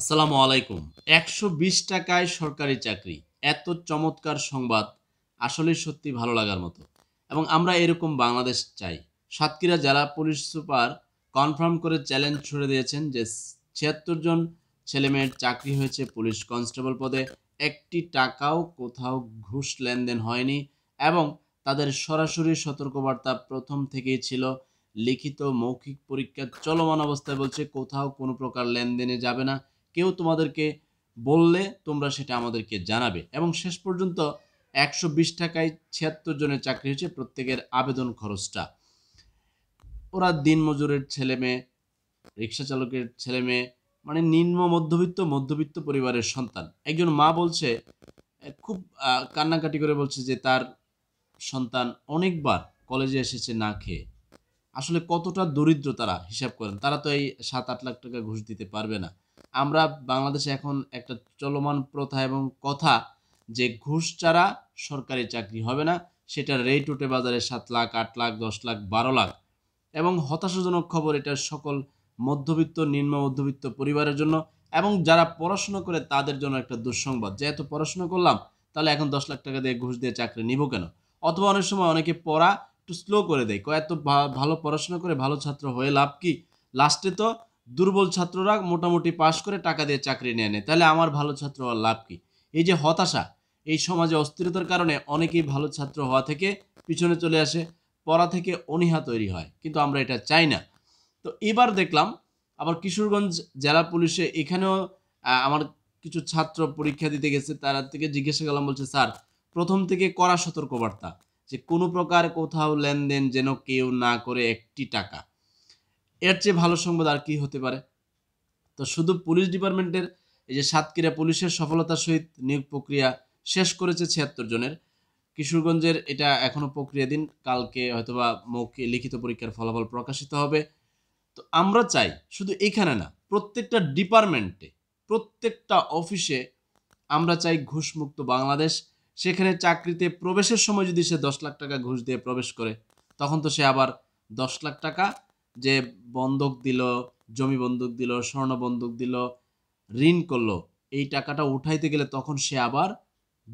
আসসালামু আলাইকুম একশো বিশ টাকায় সরকারি চাকরি এত চমৎকার সংবাদ আসলে সত্যি ভালো লাগার মতো এবং আমরা এরকম বাংলাদেশ চাই সাতক্ষীরা জেলা পুলিশ সুপার কনফার্ম করে চ্যালেঞ্জ ছুড়ে দিয়েছেন যে ছিয়াত্তর জন ছেলেমেয়ের চাকরি হয়েছে পুলিশ কনস্টেবল পদে একটি টাকাও কোথাও ঘুষ লেনদেন হয়নি এবং তাদের সরাসরি সতর্কবার্তা প্রথম থেকেই ছিল লিখিত মৌখিক পরীক্ষা চলমান অবস্থায় বলছে কোথাও কোনো প্রকার লেনদেনে যাবে না কেউ তোমাদেরকে বললে তোমরা সেটা আমাদেরকে জানাবে এবং শেষ পর্যন্ত একশো বিশ টাকায় ছিয়াত্তর জনের চাকরি হয়েছে প্রত্যেকের আবেদন খরচটা ওরা দিনমজুরের ছেলে মেয়ে রিক্সা চালকের ছেলে মেয়ে মানে নিম্ন মধ্যবিত্ত মধ্যবিত্ত পরিবারের সন্তান একজন মা বলছে খুব কান্নাকাটি করে বলছে যে তার সন্তান অনেকবার কলেজে এসেছে না খেয়ে আসলে কতটা দরিদ্র তারা হিসাব করেন তারা তো এই সাত আট লাখ টাকা ঘুষ দিতে পারবে না আমরা বাংলাদেশে এখন একটা চলমান প্রথা এবং কথা যে ঘুষ ছাড়া সরকারি চাকরি হবে না সেটা রেট উঠে বাজারে সাত লাখ আট লাখ দশ লাখ বারো লাখ এবং হতাশাজনক খবর এটা সকল মধ্যবিত্ত নিম্ন মধ্যবিত্ত পরিবারের জন্য এবং যারা পড়াশোনা করে তাদের জন্য একটা দুঃসংবাদ যে এত পড়াশোনা করলাম তাহলে এখন দশ লাখ টাকা দিয়ে ঘুষ দিয়ে চাকরি নিব কেন অথবা অনেক সময় অনেকে পড়া একটু স্লো করে দেয় কয়েক এত ভালো পড়াশোনা করে ভালো ছাত্র হয়ে লাভ কি লাস্টে তো দুর্বল ছাত্ররা মোটামুটি পাশ করে টাকা দিয়ে চাকরি নিয়ে নেয় তাহলে আমার ভালো ছাত্র হওয়ার লাভ কি এই যে হতাশা এই সমাজে অস্থিরতার কারণে অনেকেই ভালো ছাত্র হওয়া থেকে পিছনে চলে আসে পড়া থেকে অনীহা তৈরি হয় কিন্তু আমরা এটা চাই না তো এবার দেখলাম আবার কিশোরগঞ্জ জেলা পুলিশে এখানেও আমার কিছু ছাত্র পরীক্ষা দিতে গেছে তার থেকে জিজ্ঞাসা করলাম বলছে স্যার প্রথম থেকে করা সতর্কবার্তা যে কোনো প্রকার কোথাও লেনদেন যেন কেউ না করে একটি টাকা এর চেয়ে ভালো সংবাদ আর কি হতে পারে তো শুধু পুলিশ ডিপার্টমেন্টের এই যে সাতক্ষীরা পুলিশের সফলতার সহিত নিয়োগ প্রক্রিয়া শেষ করেছে ছিয়াত্তর জনের কিশোরগঞ্জের এটা এখনও দিন কালকে হয়তোবা মৌখিক লিখিত পরীক্ষার ফলাফল প্রকাশিত হবে তো আমরা চাই শুধু এখানে না প্রত্যেকটা ডিপার্টমেন্টে প্রত্যেকটা অফিসে আমরা চাই ঘুষমুক্ত বাংলাদেশ সেখানে চাকরিতে প্রবেশের সময় যদি সে দশ লাখ টাকা ঘুষ দিয়ে প্রবেশ করে তখন তো সে আবার দশ লাখ টাকা যে বন্ধক দিল জমি বন্ধক দিল স্বর্ণ বন্ধক দিল ঋণ করলো এই টাকাটা উঠাইতে গেলে তখন সে আবার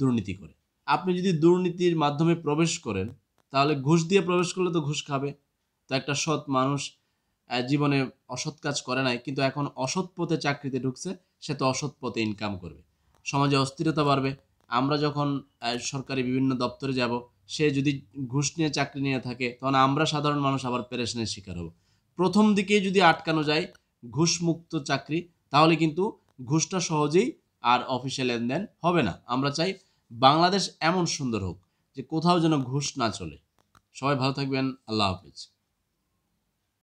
দুর্নীতি করে আপনি যদি দুর্নীতির মাধ্যমে প্রবেশ করেন তাহলে ঘুষ দিয়ে প্রবেশ করলে তো ঘুষ খাবে তো একটা সৎ মানুষ জীবনে অসৎ কাজ করে নাই কিন্তু এখন অসৎ পথে চাকরিতে ঢুকছে সে তো অসৎ পথে ইনকাম করবে সমাজে অস্থিরতা বাড়বে আমরা যখন সরকারি বিভিন্ন দপ্তরে যাব সে যদি ঘুষ নিয়ে চাকরি নিয়ে থাকে তখন আমরা সাধারণ মানুষ আবার পেরেশনের শিকার হবো প্রথম দিকে যদি আটকানো যায় ঘুষমুক্ত চাকরি তাহলে কিন্তু ঘুষটা সহজেই আর অফিসে লেনদেন হবে না আমরা চাই বাংলাদেশ এমন সুন্দর হোক যে কোথাও যেন ঘুষ না চলে সবাই ভালো থাকবেন আল্লাহ হাফিজ